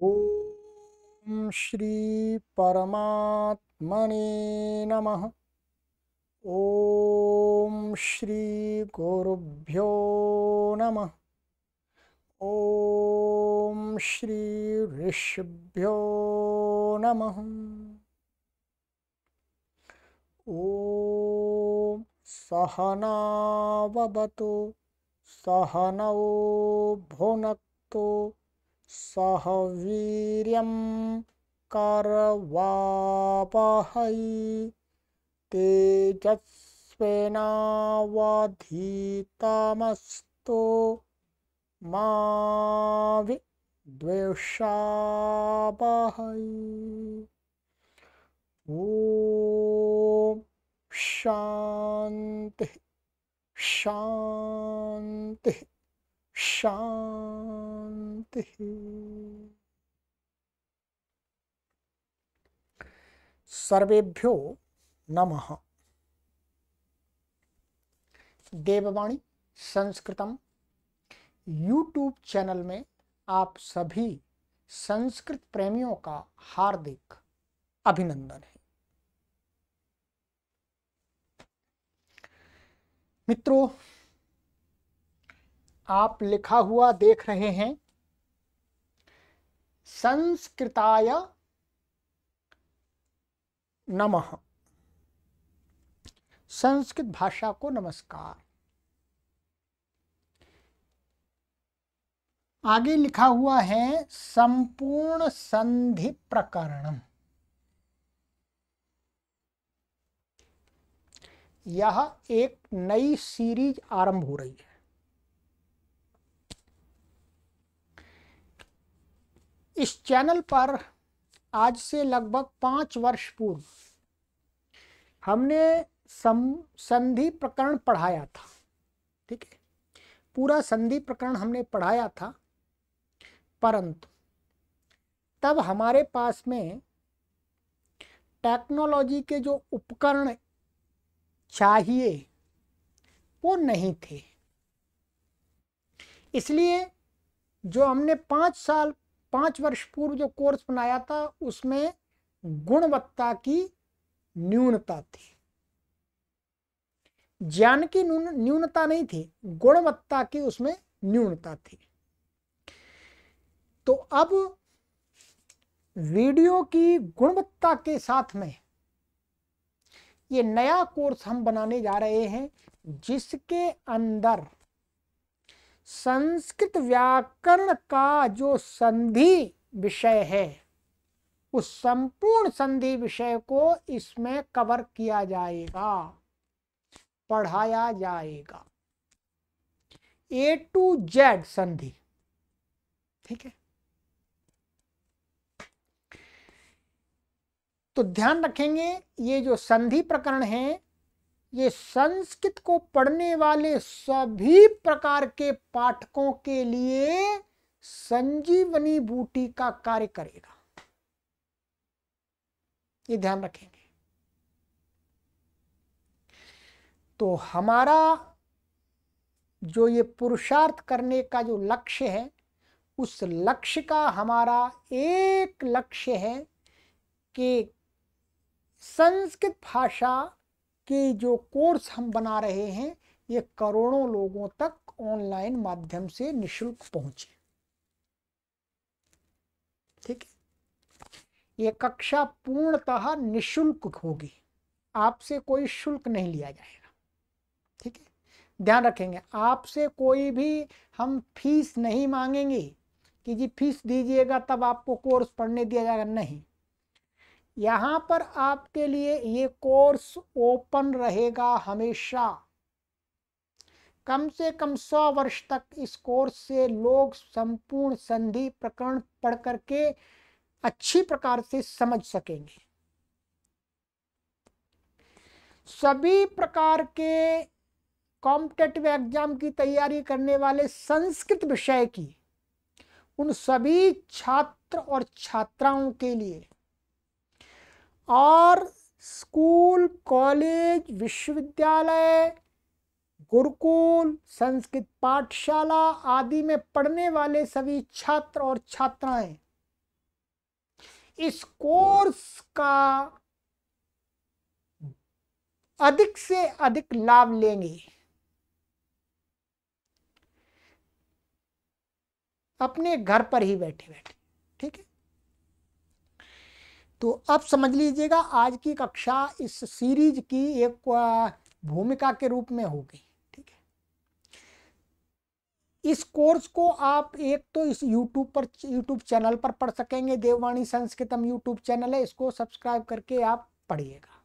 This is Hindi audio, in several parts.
श्री श्रीपरमात्मने नमः ॐ श्रीगुरुभ्यो नमः ॐ श्रीऋषिभ्यो नमः ॐ सहनावतु सहनौ भुनक्तु सह वीर्यं करवापहै तेजस्वेनावधीतमस्तु मा विद्वेषापहै ॐ शान्तिः शान्तिः शांति सर्वेभ्यो नमः देववाणी संस्कृतम यूट्यूब चैनल में आप सभी संस्कृत प्रेमियों का हार्दिक अभिनंदन है मित्रों आप लिखा हुआ देख रहे हैं संस्कृताय नमः संस्कृत भाषा को नमस्कार आगे लिखा हुआ है संपूर्ण संधि प्रकरण यह एक नई सीरीज आरंभ हो रही है इस चैनल पर आज से लगभग पाँच वर्ष पूर्व हमने सम संधि प्रकरण पढ़ाया था ठीक है पूरा संधि प्रकरण हमने पढ़ाया था परंतु तब हमारे पास में टेक्नोलॉजी के जो उपकरण चाहिए वो नहीं थे इसलिए जो हमने पाँच साल पाँच वर्ष पूर्व जो कोर्स बनाया था उसमें गुणवत्ता की न्यूनता थी ज्ञान की न्यूनता नहीं थी गुणवत्ता की उसमें न्यूनता थी तो अब वीडियो की गुणवत्ता के साथ में ये नया कोर्स हम बनाने जा रहे हैं जिसके अंदर संस्कृत व्याकरण का जो संधि विषय है उस संपूर्ण संधि विषय को इसमें कवर किया जाएगा पढ़ाया जाएगा ए टू जेड संधि ठीक है तो ध्यान रखेंगे ये जो संधि प्रकरण है ये संस्कृत को पढ़ने वाले सभी प्रकार के पाठकों के लिए संजीवनी बूटी का कार्य करेगा ये ध्यान रखेंगे तो हमारा जो ये पुरुषार्थ करने का जो लक्ष्य है उस लक्ष्य का हमारा एक लक्ष्य है कि संस्कृत भाषा कि जो कोर्स हम बना रहे हैं ये करोड़ों लोगों तक ऑनलाइन माध्यम से निशुल्क पहुंचे ठीक है ये कक्षा पूर्णतः निशुल्क होगी आपसे कोई शुल्क नहीं लिया जाएगा ठीक है ध्यान रखेंगे आपसे कोई भी हम फीस नहीं मांगेंगे कि जी फीस दीजिएगा तब आपको कोर्स पढ़ने दिया जाएगा नहीं यहाँ पर आपके लिए ये कोर्स ओपन रहेगा हमेशा कम से कम सौ वर्ष तक इस कोर्स से लोग संपूर्ण संधि प्रकरण पढ़ करके अच्छी प्रकार से समझ सकेंगे सभी प्रकार के कॉम्पिटेटिव एग्जाम की तैयारी करने वाले संस्कृत विषय की उन सभी छात्र और छात्राओं के लिए और स्कूल कॉलेज विश्वविद्यालय गुरुकुल संस्कृत पाठशाला आदि में पढ़ने वाले सभी छात्र और छात्राएं इस कोर्स का अधिक से अधिक लाभ लेंगे अपने घर पर ही बैठे बैठे ठीक है तो अब समझ लीजिएगा आज की कक्षा इस सीरीज की एक भूमिका के रूप में होगी ठीक है इस कोर्स को आप एक तो इस यूट्यूब पर यूट्यूब चैनल पर पढ़ सकेंगे देववाणी संस्कृतम यूट्यूब चैनल है इसको सब्सक्राइब करके आप पढ़िएगा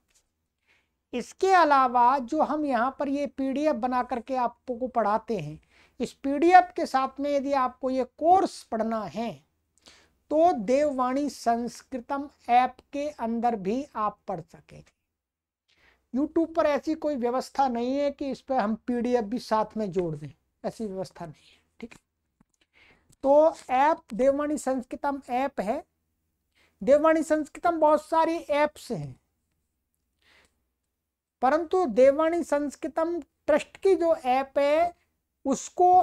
इसके अलावा जो हम यहाँ पर ये पीडीएफ बना करके आपको पढ़ाते हैं इस पीडीएफ के साथ में यदि आपको ये कोर्स पढ़ना है तो देववाणी संस्कृतम ऐप के अंदर भी आप पढ़ सकेंगे यूट्यूब पर ऐसी कोई व्यवस्था नहीं है कि इस पर हम पीडीएफ भी साथ में जोड़ दें ऐसी व्यवस्था नहीं है ठीक है तो ऐप देववाणी संस्कृतम ऐप है देववाणी संस्कृतम बहुत सारी ऐप्स हैं परंतु देववाणी संस्कृतम ट्रस्ट की जो ऐप है उसको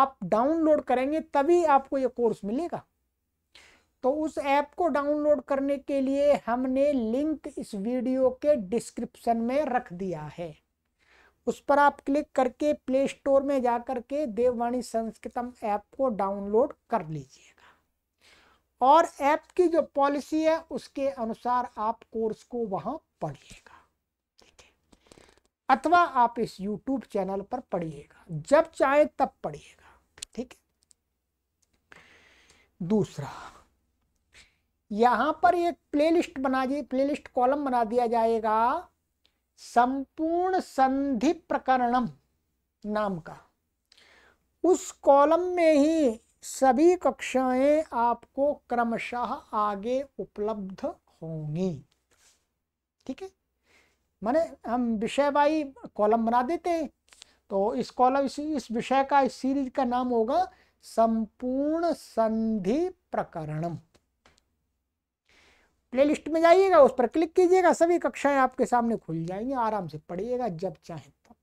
आप डाउनलोड करेंगे तभी आपको यह कोर्स मिलेगा तो उस ऐप को डाउनलोड करने के लिए हमने लिंक इस वीडियो के डिस्क्रिप्शन में रख दिया है उस पर आप क्लिक करके प्ले स्टोर में जा के देववाणी संस्कृतम ऐप को डाउनलोड कर लीजिएगा और ऐप की जो पॉलिसी है उसके अनुसार आप कोर्स को वहां पढ़िएगा ठीक है अथवा आप इस यूट्यूब चैनल पर पढ़िएगा जब चाहे तब पढ़िएगा ठीक है दूसरा यहां पर एक प्लेलिस्ट बना दी प्लेलिस्ट कॉलम बना दिया जाएगा संपूर्ण संधि प्रकरणम नाम का उस कॉलम में ही सभी कक्षाएं आपको क्रमशः आगे उपलब्ध होंगी ठीक है माने हम विषय वाई कॉलम बना देते हैं तो इस कॉलम इस इस विषय का इस सीरीज का नाम होगा संपूर्ण संधि प्रकरणम प्लेलिस्ट में जाइएगा उस पर क्लिक कीजिएगा सभी कक्षाएं आपके सामने खुल जाएंगी आराम से पढ़िएगा जब चाहे तब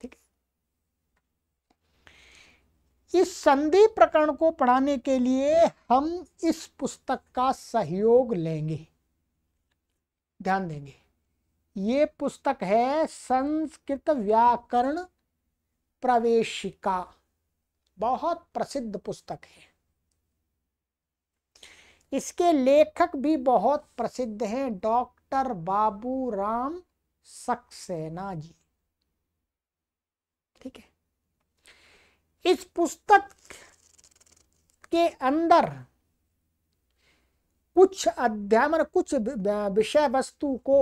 ठीक इस संधि प्रकरण को पढ़ाने के लिए हम इस पुस्तक का सहयोग लेंगे ध्यान देंगे ये पुस्तक है संस्कृत व्याकरण प्रवेशिका बहुत प्रसिद्ध पुस्तक है इसके लेखक भी बहुत प्रसिद्ध हैं डॉक्टर बाबू राम सक्सेना जी ठीक है इस पुस्तक के अंदर कुछ अध्याय मतलब कुछ विषय वस्तु को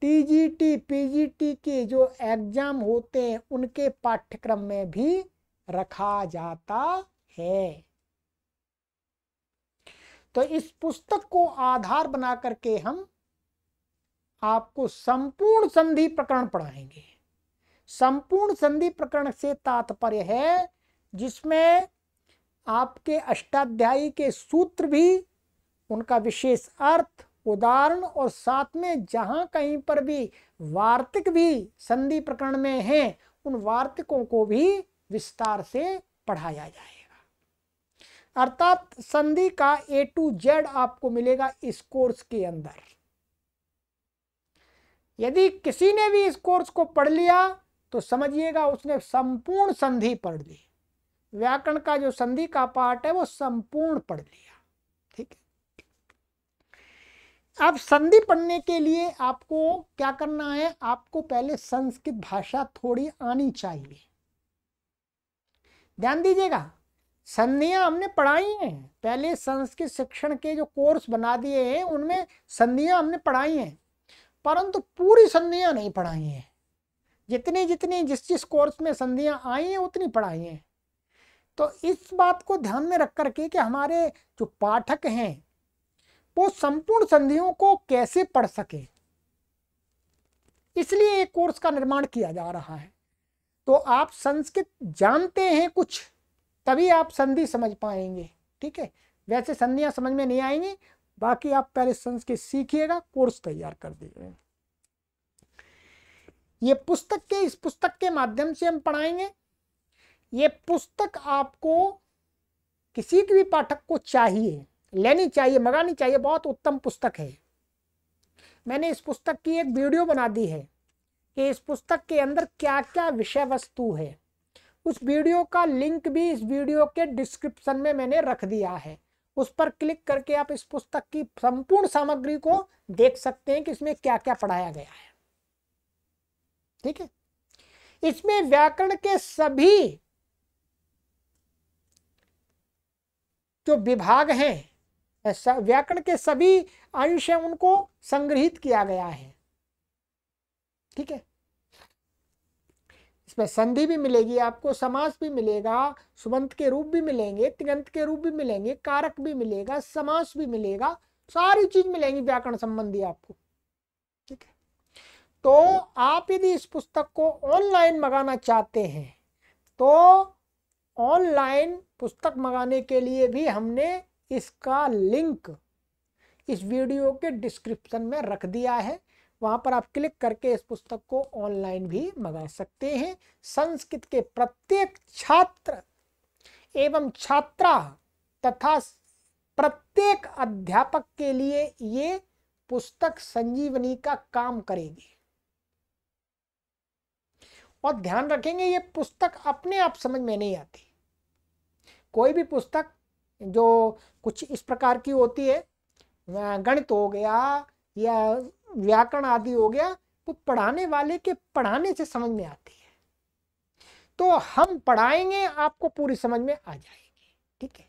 टीजीटी पीजीटी के जो एग्जाम होते हैं उनके पाठ्यक्रम में भी रखा जाता है तो इस पुस्तक को आधार बना करके हम आपको संपूर्ण संधि प्रकरण पढ़ाएंगे संपूर्ण संधि प्रकरण से तात्पर्य है जिसमें आपके अष्टाध्यायी के सूत्र भी उनका विशेष अर्थ उदाहरण और साथ में जहां कहीं पर भी वार्तिक भी संधि प्रकरण में हैं उन वार्तिकों को भी विस्तार से पढ़ाया जाए अर्थात संधि का ए टू जेड आपको मिलेगा इस कोर्स के अंदर यदि किसी ने भी इस कोर्स को पढ़ लिया तो समझिएगा उसने संपूर्ण संधि पढ़ ली व्याकरण का जो संधि का पाठ है वो संपूर्ण पढ़ लिया ठीक है अब संधि पढ़ने के लिए आपको क्या करना है आपको पहले संस्कृत भाषा थोड़ी आनी चाहिए ध्यान दीजिएगा संधियां हमने पढ़ाई हैं पहले संस्कृत शिक्षण के जो कोर्स बना दिए हैं उनमें संधियां हमने पढ़ाई हैं परंतु पूरी संधियां नहीं पढ़ाई हैं जितनी जितनी जिस जिस कोर्स में संधियां आई हैं उतनी पढ़ाई हैं तो इस बात को ध्यान में रख करके कि हमारे जो पाठक हैं वो संपूर्ण संधियों को कैसे पढ़ सके इसलिए एक कोर्स का निर्माण किया जा रहा है तो आप संस्कृत जानते हैं कुछ तभी आप संधि समझ पाएंगे ठीक है वैसे संधियां समझ में नहीं आएंगी बाकी आप पहले संस के सीखिएगा कोर्स तैयार कर दीजिए ये पुस्तक के इस पुस्तक के माध्यम से हम पढ़ाएंगे ये पुस्तक आपको किसी भी पाठक को चाहिए लेनी चाहिए मंगानी चाहिए बहुत उत्तम पुस्तक है मैंने इस पुस्तक की एक वीडियो बना दी है कि इस पुस्तक के अंदर क्या क्या विषय वस्तु है उस वीडियो का लिंक भी इस वीडियो के डिस्क्रिप्शन में मैंने रख दिया है उस पर क्लिक करके आप इस पुस्तक की संपूर्ण सामग्री को देख सकते हैं कि इसमें क्या क्या पढ़ाया गया है ठीक है इसमें व्याकरण के सभी जो विभाग हैं व्याकरण के सभी अंश हैं उनको संग्रहित किया गया है ठीक है इसमें संधि भी मिलेगी आपको समास भी मिलेगा सुबंत के रूप भी मिलेंगे तिगंत के रूप भी मिलेंगे कारक भी मिलेगा समास भी मिलेगा सारी चीज मिलेंगी व्याकरण संबंधी आपको ठीक है तो आप यदि इस पुस्तक को ऑनलाइन मंगाना चाहते हैं तो ऑनलाइन पुस्तक मंगाने के लिए भी हमने इसका लिंक इस वीडियो के डिस्क्रिप्शन में रख दिया है वहाँ पर आप क्लिक करके इस पुस्तक को ऑनलाइन भी मंगा सकते हैं संस्कृत के प्रत्येक छात्र एवं छात्रा तथा प्रत्येक अध्यापक के लिए ये पुस्तक संजीवनी का काम करेगी और ध्यान रखेंगे ये पुस्तक अपने आप समझ में नहीं आती कोई भी पुस्तक जो कुछ इस प्रकार की होती है गणित हो गया या व्याकरण आदि हो गया वो पढ़ाने वाले के पढ़ाने से समझ में आती है तो हम पढ़ाएंगे आपको पूरी समझ में आ जाएगी ठीक है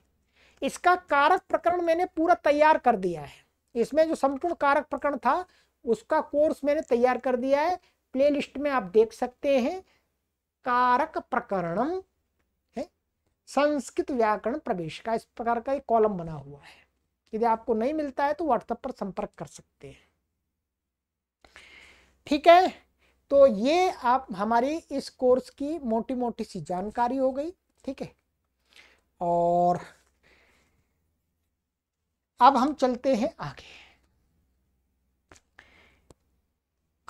इसका कारक प्रकरण मैंने पूरा तैयार कर दिया है इसमें जो संपूर्ण कारक प्रकरण था उसका कोर्स मैंने तैयार कर दिया है प्लेलिस्ट में आप देख सकते हैं कारक प्रकरण है संस्कृत व्याकरण प्रवेश का इस प्रकार का एक कॉलम बना हुआ है यदि आपको नहीं मिलता है तो व्हाट्सएप पर संपर्क कर सकते हैं ठीक है तो ये आप हमारी इस कोर्स की मोटी मोटी सी जानकारी हो गई ठीक है और अब हम चलते हैं आगे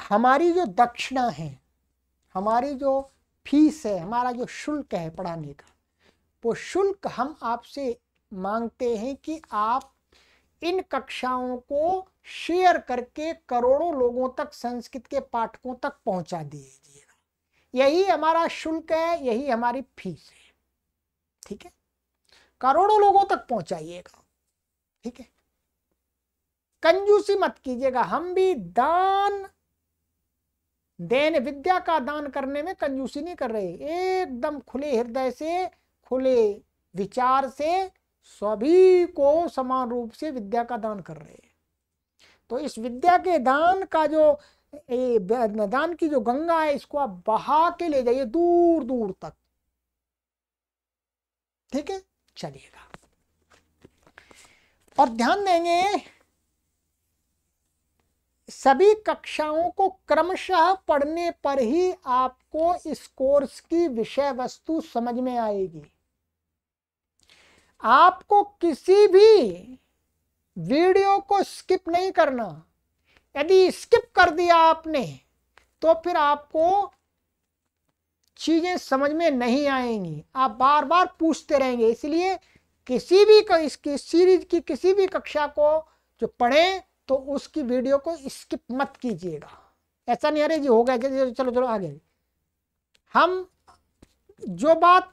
हमारी जो दक्षिणा है हमारी जो फीस है हमारा जो शुल्क है पढ़ाने का वो शुल्क हम आपसे मांगते हैं कि आप इन कक्षाओं को शेयर करके करोड़ों लोगों तक संस्कृत के पाठकों तक पहुंचा दीजिएगा यही हमारा शुल्क है यही हमारी फीस है ठीक है करोड़ों लोगों तक पहुंचाइएगा ठीक है कंजूसी मत कीजिएगा हम भी दान देन विद्या का दान करने में कंजूसी नहीं कर रहे एकदम खुले हृदय से खुले विचार से सभी को समान रूप से विद्या का दान कर रहे हैं तो इस विद्या के दान का जो दान की जो गंगा है इसको आप बहा के ले जाइए दूर दूर तक ठीक है चलिएगा और ध्यान देंगे सभी कक्षाओं को क्रमशः पढ़ने पर ही आपको इस कोर्स की विषय वस्तु समझ में आएगी आपको किसी भी वीडियो को स्किप नहीं करना यदि स्किप कर दिया आपने तो फिर आपको चीज़ें समझ में नहीं आएंगी आप बार बार पूछते रहेंगे इसलिए किसी भी इसकी सीरीज की किसी भी कक्षा को जो पढ़े तो उसकी वीडियो को स्किप मत कीजिएगा ऐसा नहीं अरे जी हो गया चलो चलो आगे हम जो बात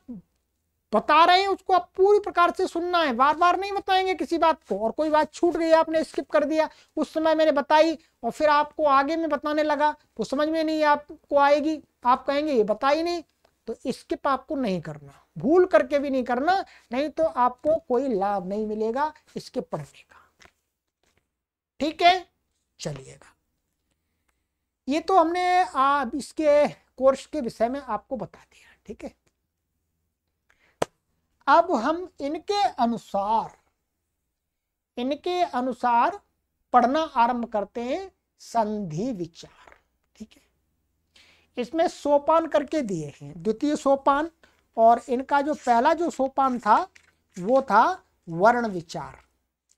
बता रहे हैं उसको आप पूरी प्रकार से सुनना है बार बार नहीं बताएंगे किसी बात को और कोई बात छूट गई आपने स्किप कर दिया उस समय मैंने बताई और फिर आपको आगे में बताने लगा तो समझ में नहीं आपको आएगी आप कहेंगे ये बताई नहीं तो स्किप आपको नहीं करना भूल करके भी नहीं करना नहीं तो आपको कोई लाभ नहीं मिलेगा इसके पढ़ने का ठीक है चलिएगा ये तो हमने आप इसके कोर्स के विषय में आपको बता दिया ठीक है अब हम इनके अनुसार इनके अनुसार पढ़ना आरंभ करते हैं संधि विचार ठीक है इसमें सोपान करके दिए हैं द्वितीय सोपान और इनका जो पहला जो सोपान था वो था वर्ण विचार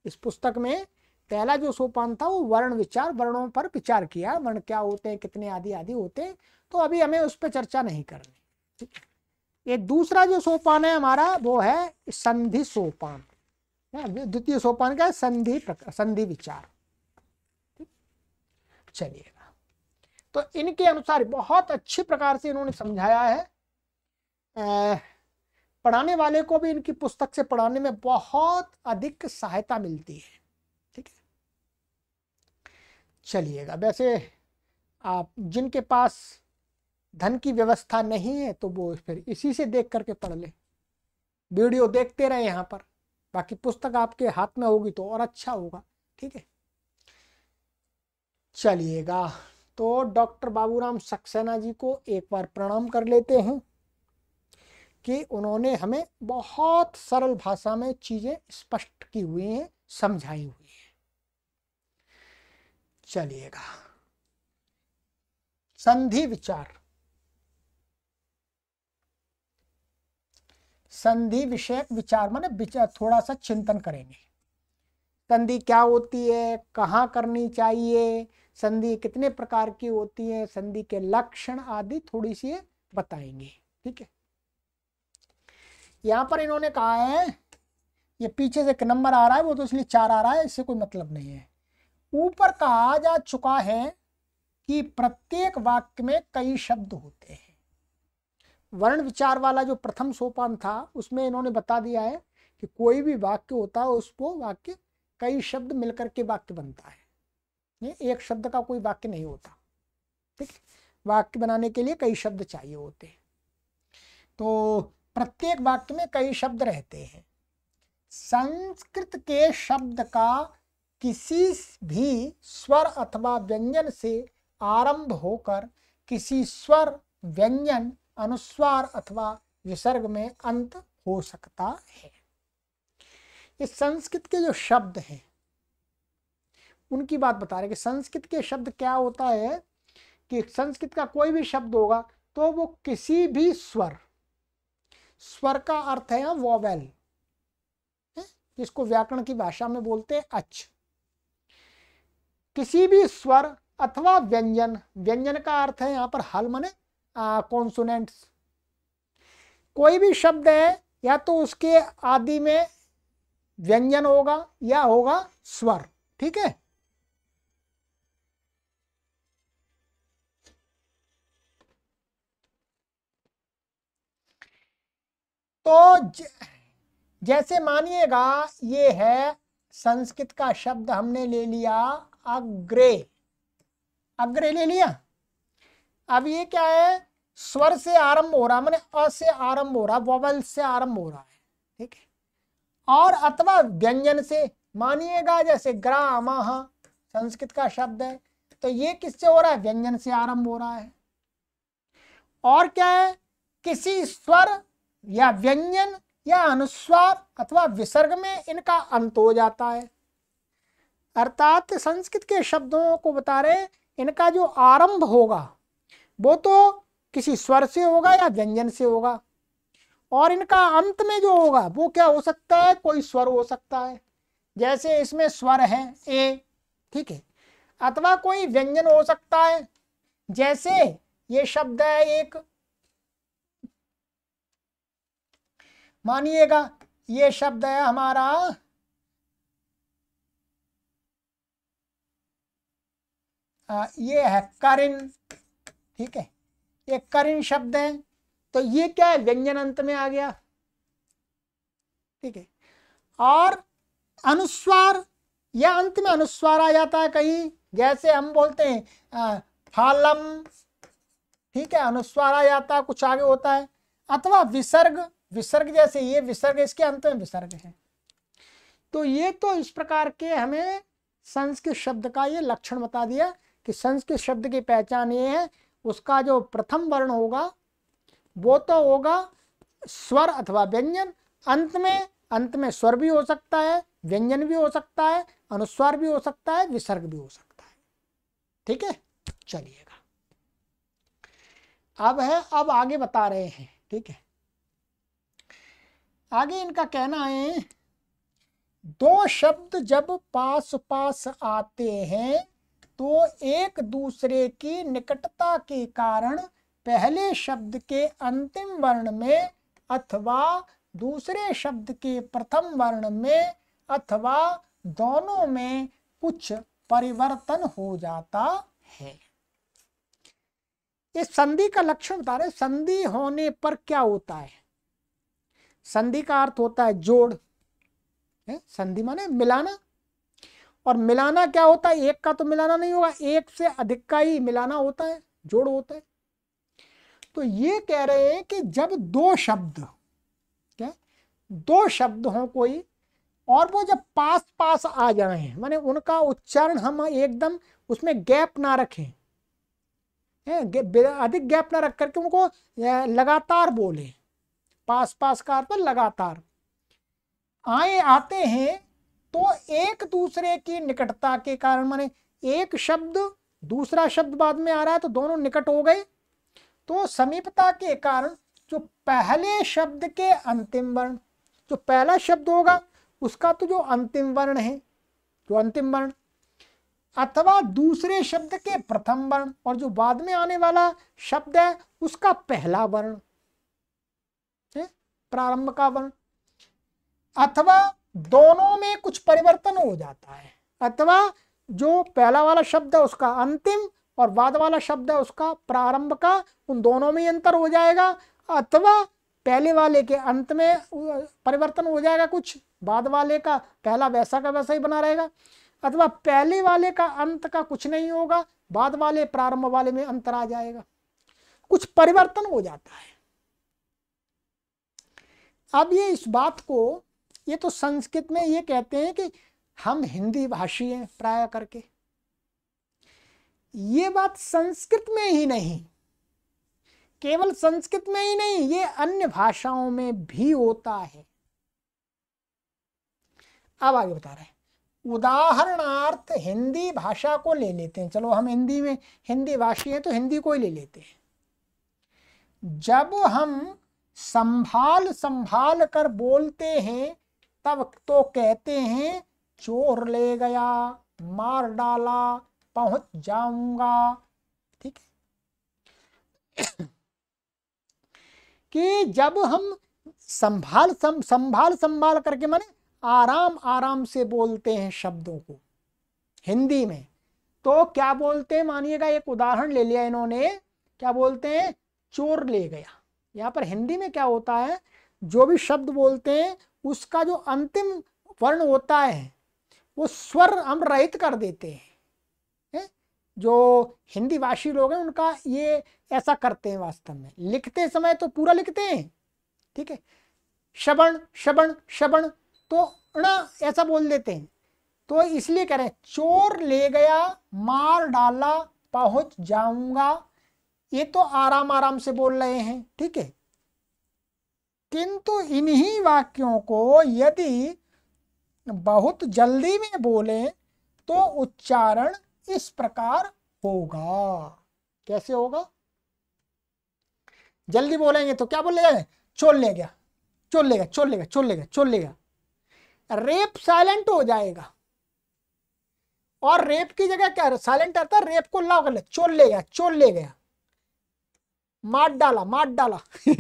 इस पुस्तक में पहला जो सोपान था वो वर्ण विचार वर्णों पर विचार किया वर्ण क्या होते हैं कितने आदि आदि होते हैं तो अभी हमें उस पर चर्चा नहीं करनी ठीक है ये दूसरा जो सोपान है हमारा वो है संधि सोपान हाँ, द्वितीय सोपान का संधि संधि विचार चलिएगा तो इनके अनुसार बहुत अच्छे प्रकार से इन्होंने समझाया है पढ़ाने वाले को भी इनकी पुस्तक से पढ़ाने में बहुत अधिक सहायता मिलती है ठीक है चलिएगा वैसे आप जिनके पास धन की व्यवस्था नहीं है तो वो फिर इसी से देख करके पढ़ ले वीडियो देखते रहे यहाँ पर बाकी पुस्तक आपके हाथ में होगी तो और अच्छा होगा ठीक है चलिएगा तो डॉक्टर बाबूराम सक्सेना जी को एक बार प्रणाम कर लेते हैं कि उन्होंने हमें बहुत सरल भाषा में चीज़ें स्पष्ट की हुई हैं समझाई हुई हैं चलिएगा संधि विचार संधि विषय विचार माने विचार थोड़ा सा चिंतन करेंगे संधि क्या होती है कहाँ करनी चाहिए संधि कितने प्रकार की होती है संधि के लक्षण आदि थोड़ी सी बताएंगे ठीक है यहाँ पर इन्होंने कहा है ये पीछे से एक नंबर आ रहा है वो तो इसलिए चार आ रहा है इससे कोई मतलब नहीं है ऊपर कहा जा चुका है कि प्रत्येक वाक्य में कई शब्द होते हैं वर्ण विचार वाला जो प्रथम सोपान था उसमें इन्होंने बता दिया है कि कोई भी वाक्य होता है उसको वाक्य कई शब्द मिलकर के वाक्य बनता है ये एक शब्द का कोई वाक्य नहीं होता ठीक वाक्य बनाने के लिए कई शब्द चाहिए होते हैं तो प्रत्येक वाक्य में कई शब्द रहते हैं संस्कृत के शब्द का किसी भी स्वर अथवा व्यंजन से आरंभ होकर किसी स्वर व्यंजन अनुस्वार अथवा विसर्ग में अंत हो सकता है ये संस्कृत के जो शब्द हैं उनकी बात बता रहे कि संस्कृत के शब्द क्या होता है कि संस्कृत का कोई भी शब्द होगा तो वो किसी भी स्वर स्वर का अर्थ है वोवेल जिसको व्याकरण की भाषा में बोलते हैं अच किसी भी स्वर अथवा व्यंजन व्यंजन का अर्थ है यहां पर हल मने कॉन्सोनेंट्स कोई भी शब्द है या तो उसके आदि में व्यंजन होगा या होगा स्वर ठीक है तो ज, जैसे मानिएगा ये है संस्कृत का शब्द हमने ले लिया अग्रे अग्रे ले लिया अब ये क्या है स्वर से आरंभ हो रहा मैंने अ से आरंभ हो रहा वोवल से आरंभ हो रहा है ठीक है और अथवा व्यंजन से मानिएगा जैसे ग्राम संस्कृत का शब्द है तो ये किससे हो रहा है व्यंजन से आरंभ हो रहा है और क्या है किसी स्वर या व्यंजन या अनुस्वार अथवा विसर्ग में इनका अंत हो जाता है अर्थात संस्कृत के शब्दों को बता रहे इनका जो आरंभ होगा वो तो किसी स्वर से होगा या व्यंजन से होगा और इनका अंत में जो होगा वो क्या हो सकता है कोई स्वर हो सकता है जैसे इसमें स्वर है ए ठीक है अथवा कोई व्यंजन हो सकता है जैसे ये शब्द है एक मानिएगा ये शब्द है हमारा आ, ये है करिन ठीक है ये करण शब्द है तो ये क्या है व्यंजन अंत में आ गया ठीक है और अनुस्वार या अंत में अनुस्वार आ जाता है कहीं जैसे हम बोलते हैं फालम ठीक है अनुस्वार आ जाता है कुछ आगे होता है अथवा विसर्ग विसर्ग जैसे ये विसर्ग इसके अंत में विसर्ग है तो ये तो इस प्रकार के हमें संस्कृत शब्द का ये लक्षण बता दिया कि संस्कृत शब्द की पहचान ये है उसका जो प्रथम वर्ण होगा वो तो होगा स्वर अथवा व्यंजन अंत में अंत में स्वर भी हो सकता है व्यंजन भी हो सकता है अनुस्वर भी हो सकता है विसर्ग भी हो सकता है ठीक है चलिएगा अब है अब आगे बता रहे हैं ठीक है आगे इनका कहना है दो शब्द जब पास पास आते हैं तो एक दूसरे की निकटता के कारण पहले शब्द के अंतिम वर्ण में अथवा दूसरे शब्द के प्रथम वर्ण में अथवा दोनों में कुछ परिवर्तन हो जाता है इस संधि का लक्षण बता रहे संधि होने पर क्या होता है संधि का अर्थ होता है जोड़ संधि माने मिलाना और मिलाना क्या होता है एक का तो मिलाना नहीं होगा एक से अधिक का ही मिलाना होता है जोड़ होता है तो ये कह रहे हैं कि जब दो शब्द क्या दो शब्द हों कोई और वो जब पास पास आ जाए माने उनका उच्चारण हम एकदम उसमें गैप ना रखें अधिक गैप ना रख करके उनको लगातार बोले पास पास का अर्थ लगातार आए आते हैं तो एक दूसरे की निकटता के कारण माने एक शब्द दूसरा शब्द बाद में आ रहा है तो दोनों निकट हो गए तो समीपता के कारण जो पहले शब्द के अंतिम वर्ण जो पहला शब्द होगा उसका तो जो अंतिम वर्ण है जो अंतिम वर्ण अथवा दूसरे शब्द के प्रथम वर्ण और जो बाद में आने वाला शब्द है उसका पहला वर्ण प्रारंभ का वर्ण अथवा दोनों में कुछ परिवर्तन हो जाता है अथवा जो पहला वाला शब्द है उसका अंतिम और बाद वाला शब्द है उसका प्रारंभ का उन दोनों में अंतर हो जाएगा अथवा पहले वाले के अंत में परिवर्तन हो जाएगा कुछ बाद वाले का पहला वैसा का वैसा ही बना रहेगा अथवा पहले वाले का अंत का कुछ नहीं होगा बाद वाले प्रारंभ वाले में अंतर आ जाएगा कुछ परिवर्तन हो जाता है अब ये इस बात को ये तो संस्कृत में ये कहते हैं कि हम हिंदी भाषी हैं प्राय करके ये बात संस्कृत में ही नहीं केवल संस्कृत में ही नहीं ये अन्य भाषाओं में भी होता है अब आगे बता रहे हैं उदाहरणार्थ हिंदी भाषा को ले लेते हैं चलो हम हिंदी में हिंदी भाषी हैं तो हिंदी को ही ले लेते हैं जब हम संभाल संभाल कर बोलते हैं तब तो कहते हैं चोर ले गया मार डाला पहुंच जाऊंगा ठीक है कि जब हम संभाल सं, संभाल संभाल करके माने आराम आराम से बोलते हैं शब्दों को हिंदी में तो क्या बोलते हैं मानिएगा एक उदाहरण ले लिया इन्होंने क्या बोलते हैं चोर ले गया यहाँ पर हिंदी में क्या होता है जो भी शब्द बोलते हैं उसका जो अंतिम वर्ण होता है वो स्वर हम रहित कर देते हैं है? जो हिंदी भाषी लोग हैं उनका ये ऐसा करते हैं वास्तव में लिखते समय तो पूरा लिखते हैं ठीक है शबण शबण शबण तो ना ऐसा बोल देते हैं तो इसलिए कह रहे हैं चोर ले गया मार डाला पहुंच जाऊंगा ये तो आराम आराम से बोल रहे हैं ठीक है किंतु इन्हीं वाक्यों को यदि बहुत जल्दी में बोले तो उच्चारण इस प्रकार होगा कैसे होगा जल्दी बोलेंगे तो क्या बोले जाए चोल ले गया चोल ले गया चोल गया चोल गया चोल गया रेप साइलेंट हो जाएगा और रेप की जगह क्या साइलेंट आता है तो रेप को ला कर ले चोल ले गया चोल ले गया मार डाला मार डाला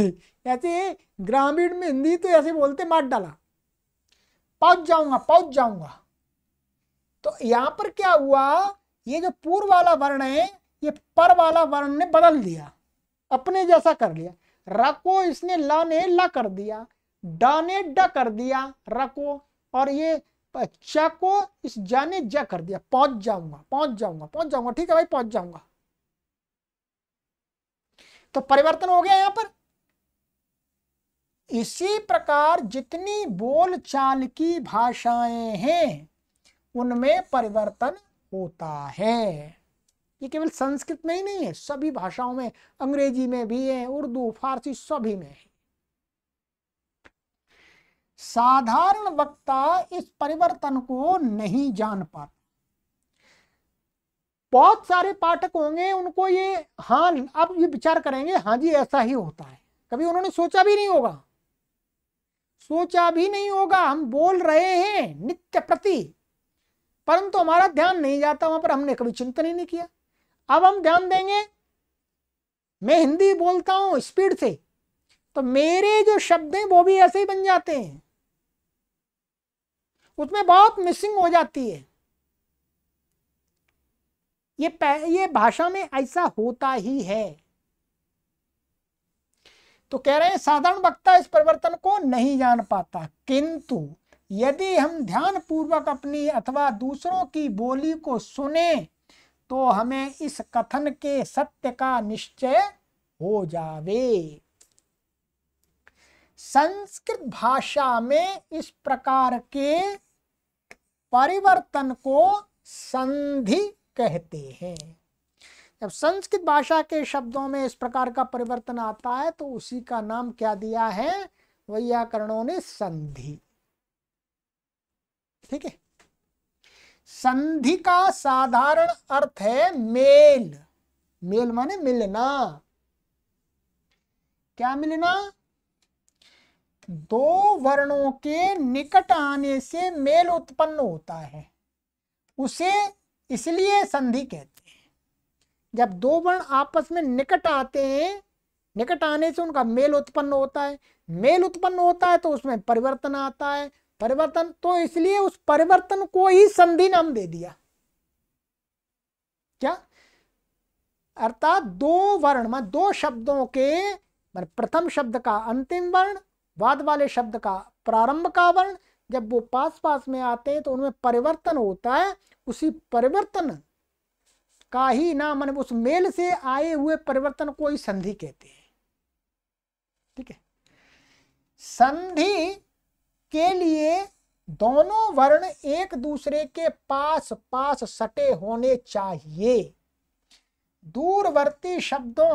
ऐसे ग्रामीण में हिंदी तो ऐसे बोलते मार डाला पहुंच जाऊंगा पहुंच जाऊंगा तो यहां पर क्या हुआ ये जो पूर्व वाला वर्ण है ये पर वाला वर्ण ने बदल दिया अपने जैसा कर लिया रको इसने ला ने ला कर दिया ड ने ड कर दिया रको और ये च को इस ज ने ज कर दिया पहुंच जाऊंगा पहुंच जाऊंगा पहुंच जाऊंगा ठीक है भाई पहुंच जाऊंगा तो परिवर्तन हो गया यहां पर इसी प्रकार जितनी बोलचाल की भाषाएं हैं उनमें परिवर्तन होता है ये केवल संस्कृत में ही नहीं है सभी भाषाओं में अंग्रेजी में भी है उर्दू फारसी सभी में है साधारण वक्ता इस परिवर्तन को नहीं जान पाता बहुत सारे पाठक होंगे उनको ये हाँ आप ये विचार करेंगे हाँ जी ऐसा ही होता है कभी उन्होंने सोचा भी नहीं होगा सोचा भी नहीं होगा हम बोल रहे हैं नित्य प्रति परंतु हमारा ध्यान नहीं जाता वहां पर हमने कभी चिंतन ही नहीं किया अब हम ध्यान देंगे मैं हिंदी बोलता हूं स्पीड से तो मेरे जो शब्द हैं वो भी ऐसे ही बन जाते हैं उसमें बहुत मिसिंग हो जाती है ये ये भाषा में ऐसा होता ही है तो कह रहे हैं साधारण वक्ता इस परिवर्तन को नहीं जान पाता किंतु यदि हम ध्यान पूर्वक अपनी अथवा दूसरों की बोली को सुने तो हमें इस कथन के सत्य का निश्चय हो जावे संस्कृत भाषा में इस प्रकार के परिवर्तन को संधि कहते हैं जब संस्कृत भाषा के शब्दों में इस प्रकार का परिवर्तन आता है तो उसी का नाम क्या दिया है वैयाकरणों ने संधि ठीक है संधि का साधारण अर्थ है मेल मेल माने मिलना क्या मिलना दो वर्णों के निकट आने से मेल उत्पन्न होता है उसे इसलिए संधि कहते हैं जब दो वर्ण आपस में निकट आते हैं निकट आने से उनका मेल उत्पन्न होता है मेल उत्पन्न होता है तो उसमें परिवर्तन आता है परिवर्तन तो इसलिए उस परिवर्तन को ही संधि नाम दे दिया क्या अर्थात दो वर्ण में दो शब्दों के मन प्रथम शब्द का अंतिम वर्ण बाद वाले शब्द का प्रारंभ का वर्ण जब वो पास पास में आते हैं तो उनमें परिवर्तन होता है उसी परिवर्तन का ही ना मन उस मेल से आए हुए परिवर्तन को ही संधि कहते हैं ठीक है संधि के लिए दोनों वर्ण एक दूसरे के पास पास सटे होने चाहिए दूरवर्ती शब्दों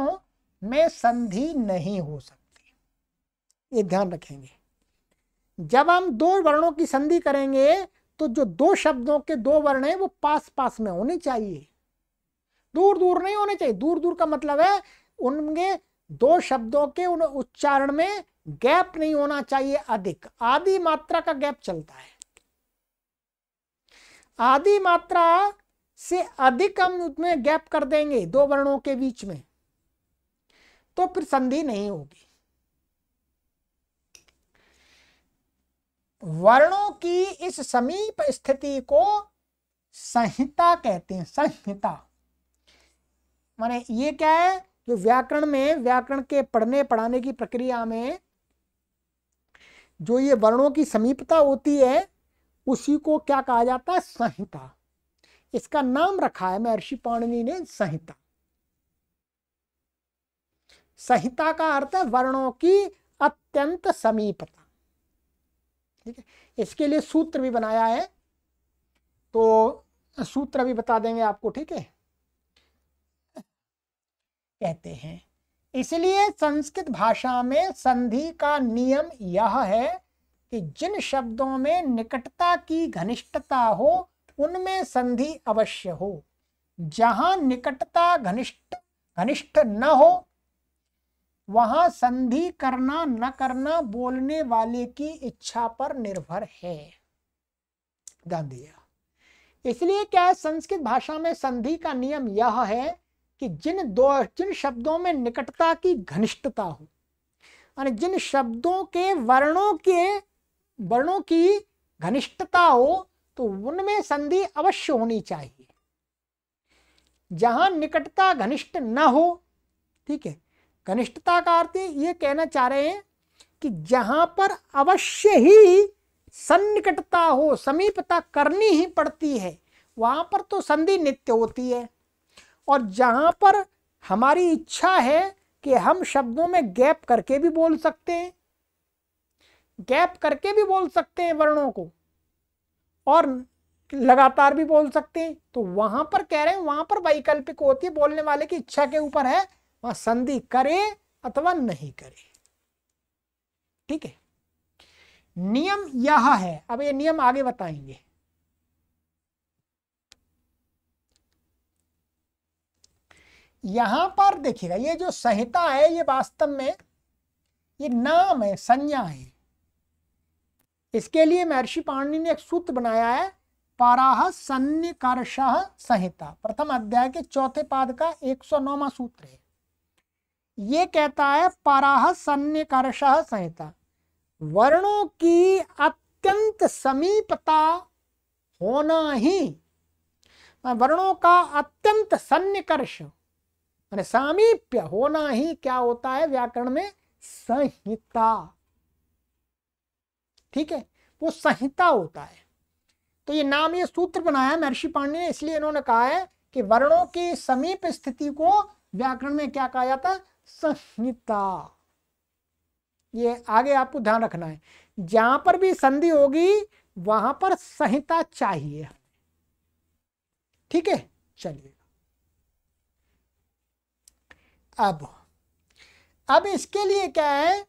में संधि नहीं हो सकती ये ध्यान रखेंगे जब हम दो वर्णों की संधि करेंगे तो जो दो शब्दों के दो वर्ण हैं वो पास पास में होने चाहिए दूर दूर नहीं होने चाहिए दूर दूर का मतलब है उनके दो शब्दों के उन उच्चारण में गैप नहीं होना चाहिए अधिक आदि मात्रा का गैप चलता है आदि मात्रा से अधिक हम उसमें गैप कर देंगे दो वर्णों के बीच में तो फिर संधि नहीं होगी वर्णों की इस समीप स्थिति को संहिता कहते हैं संहिता माने ये क्या है जो व्याकरण में व्याकरण के पढ़ने पढ़ाने की प्रक्रिया में जो ये वर्णों की समीपता होती है उसी को क्या कहा जाता है संहिता इसका नाम रखा है महर्षि पाणिनि ने संहिता संहिता का अर्थ है वर्णों की अत्यंत समीपता ठीक है इसके लिए सूत्र भी बनाया है तो सूत्र भी बता देंगे आपको ठीक है कहते हैं इसलिए संस्कृत भाषा में संधि का नियम यह है कि जिन शब्दों में निकटता की घनिष्ठता हो उनमें संधि अवश्य हो जहां निकटता घनिष्ठ घनिष्ठ न हो वहां संधि करना न करना बोलने वाले की इच्छा पर निर्भर है ध्यान दिया इसलिए क्या है संस्कृत भाषा में संधि का नियम यह है कि जिन दो जिन शब्दों में निकटता की घनिष्ठता हो यानी जिन शब्दों के वर्णों के वर्णों की घनिष्ठता हो तो उनमें संधि अवश्य होनी चाहिए जहां निकटता घनिष्ठ न हो ठीक है घनिष्ठता का अर्थ ये कहना चाह रहे हैं कि जहां पर अवश्य ही सन्निकटता हो समीपता करनी ही पड़ती है वहां पर तो संधि नित्य होती है और जहां पर हमारी इच्छा है कि हम शब्दों में गैप करके भी बोल सकते हैं गैप करके भी बोल सकते हैं वर्णों को और लगातार भी बोल सकते हैं तो वहां पर कह रहे हैं वहां पर वैकल्पिक होती है बोलने वाले की इच्छा के ऊपर है वहां संधि करे अथवा नहीं करे ठीक है नियम यह है अब ये नियम आगे बताएंगे यहां पर देखिएगा ये जो संहिता है ये वास्तव में ये नाम है संज्ञा है इसके लिए महर्षि पाणिनि ने एक सूत्र बनाया है पाराह सन्निकर्ष संहिता प्रथम अध्याय के चौथे पाद का एक सौ नौवा सूत्र है ये कहता है पराह सन्निकर्ष संहिता वर्णों की अत्यंत समीपता होना ही वर्णों का अत्यंत सन्निकर्ष मैंने सामीप्य होना ही क्या होता है व्याकरण में संहिता ठीक है वो संहिता होता है तो ये नाम ये सूत्र बनाया महर्षि पांडे ने इसलिए इन्होंने कहा है कि वर्णों की समीप स्थिति को व्याकरण में क्या कहा जाता है संहिता ये आगे आपको ध्यान रखना है जहां पर भी संधि होगी वहां पर संहिता चाहिए ठीक है चलिए अब अब इसके लिए क्या है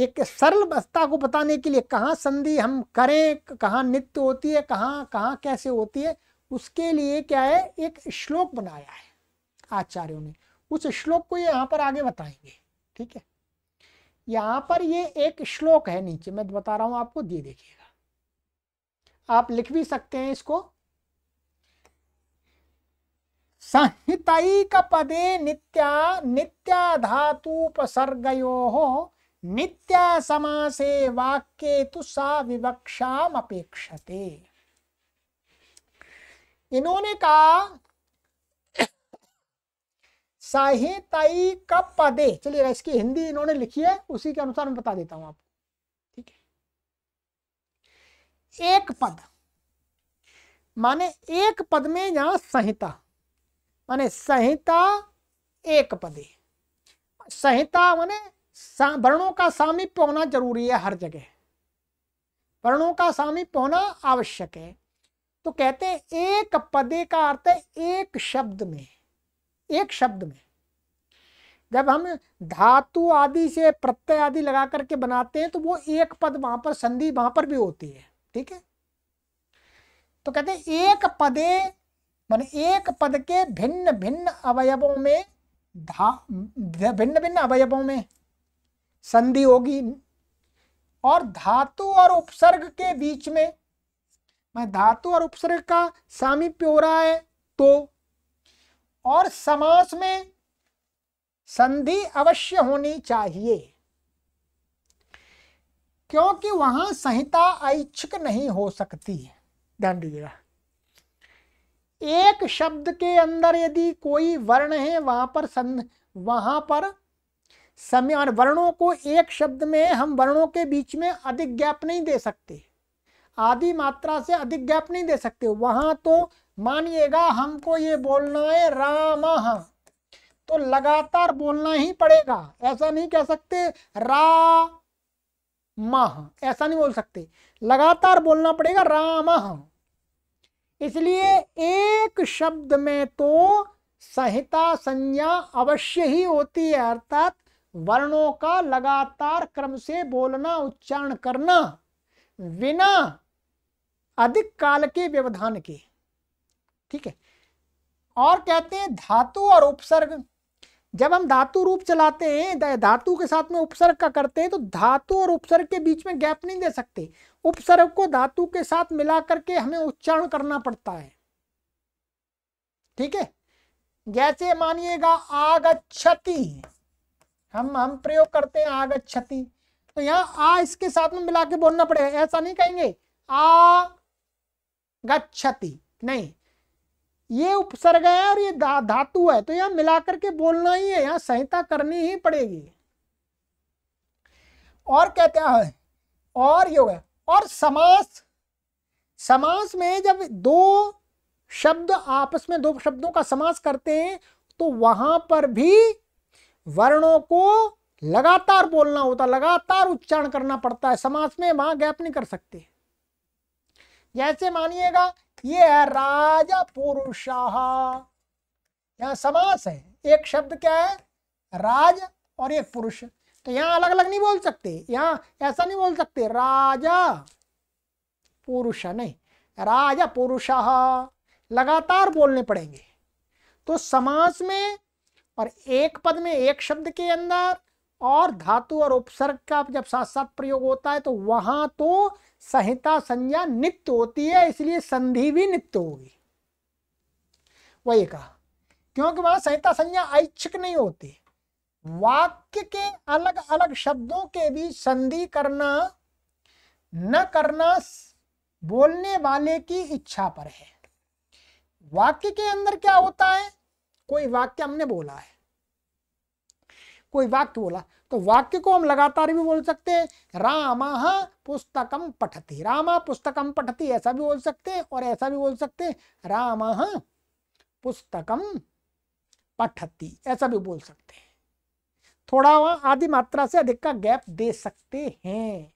एक सरल अवस्था को बताने के लिए कहां संधि हम करें कहां नित्य होती है कहां कहां कैसे होती है उसके लिए क्या है एक श्लोक बनाया है आचार्यों ने उस श्लोक को ये यहाँ पर आगे बताएंगे ठीक है यहाँ पर ये एक श्लोक है नीचे मैं बता रहा हूं आपको दे देखिएगा आप लिख भी सकते हैं इसको संहिताईक पदे नित्या नित्या हो नित्या समासे वाक्य तु सा विवक्षा अपेक्षते इन्होंने कहा साहिताई चलिए इसकी हिंदी इन्होंने लिखी है उसी के अनुसार मैं बता देता हूं आपको ठीक है एक पद माने एक पद में यहां संहिता माने संहिता एक पदे संहिता माने वर्णों का सामीप्य होना जरूरी है हर जगह वर्णों का सामीप्य होना आवश्यक है तो कहते हैं एक पदे का अर्थ है एक शब्द में एक शब्द में जब हम धातु आदि से प्रत्यय आदि लगा करके बनाते हैं तो वो एक पद वहां पर संधि वहां पर भी होती है ठीक है तो कहते हैं एक पदे मान एक पद के भिन्न भिन्न अवयवों में धा भिन्न भिन्न अवयवों में संधि होगी और धातु और उपसर्ग के बीच में मैं धातु और उपसर्ग का सामीप्य हो रहा है तो और समास में संधि अवश्य होनी चाहिए क्योंकि वहां संहिता ऐच्छिक नहीं हो सकती है ध्यान दीजिएगा एक शब्द के अंदर यदि कोई वर्ण है वहां पर सं वहां पर समय और वर्णों को एक शब्द में हम वर्णों के बीच में अधिक गैप नहीं दे सकते आदि मात्रा से अधिक गैप नहीं दे सकते वहां तो मानिएगा हमको ये बोलना है राम तो लगातार बोलना ही पड़ेगा ऐसा नहीं कह सकते रा मह ऐसा नहीं बोल सकते लगातार बोलना पड़ेगा राम इसलिए एक शब्द में तो संहिता संज्ञा अवश्य ही होती है अर्थात वर्णों का लगातार क्रम से बोलना उच्चारण करना बिना अधिक काल के व्यवधान के ठीक है और कहते हैं धातु और उपसर्ग जब हम धातु रूप चलाते हैं धातु के साथ में उपसर्ग का करते हैं तो धातु और उपसर्ग के बीच में गैप नहीं दे सकते उपसर्ग को धातु के साथ मिला करके हमें उच्चारण करना पड़ता है ठीक है जैसे मानिएगा आगच्छति हम हम प्रयोग करते हैं आगच्छति तो यहाँ आ इसके साथ में मिला के बोलना पड़ेगा ऐसा नहीं कहेंगे आ गच्छति नहीं ये उपसर्ग है और ये धा, धातु है तो यहाँ मिलाकर के बोलना ही है यहाँ संहिता करनी ही पड़ेगी और कहते हैं और योग है और समास समास में जब दो शब्द आपस में दो शब्दों का समास करते हैं तो वहां पर भी वर्णों को लगातार बोलना होता लगातार उच्चारण करना पड़ता है समास में वहां गैप नहीं कर सकते जैसे मानिएगा ये है राजा पुरुषाह यहाँ समास है एक शब्द क्या है राज और एक पुरुष तो यहाँ अलग अलग नहीं बोल सकते यहाँ ऐसा नहीं बोल सकते राजा पुरुष नहीं राजा पुरुष लगातार बोलने पड़ेंगे तो समास में और एक पद में एक शब्द के अंदर और धातु और उपसर्ग का जब साथ साथ प्रयोग होता है तो वहां तो संहिता संज्ञा नित्य होती है इसलिए संधि भी नित्य होगी वही कहा क्योंकि वहां संहिता संज्ञा ऐच्छिक नहीं होती वाक्य के अलग अलग शब्दों के बीच संधि करना न करना बोलने वाले की इच्छा पर है वाक्य के अंदर क्या होता है कोई वाक्य हमने बोला है कोई वाक्य बोला तो वाक्य को हम लगातार भी बोल सकते हैं रामा पुस्तकम पठती रामा पुस्तकम पठती ऐसा भी बोल सकते हैं और ऐसा भी बोल सकते हैं राम पुस्तकम पठती ऐसा भी बोल सकते हैं थोड़ा वहां आधी मात्रा से अधिक का गैप दे सकते हैं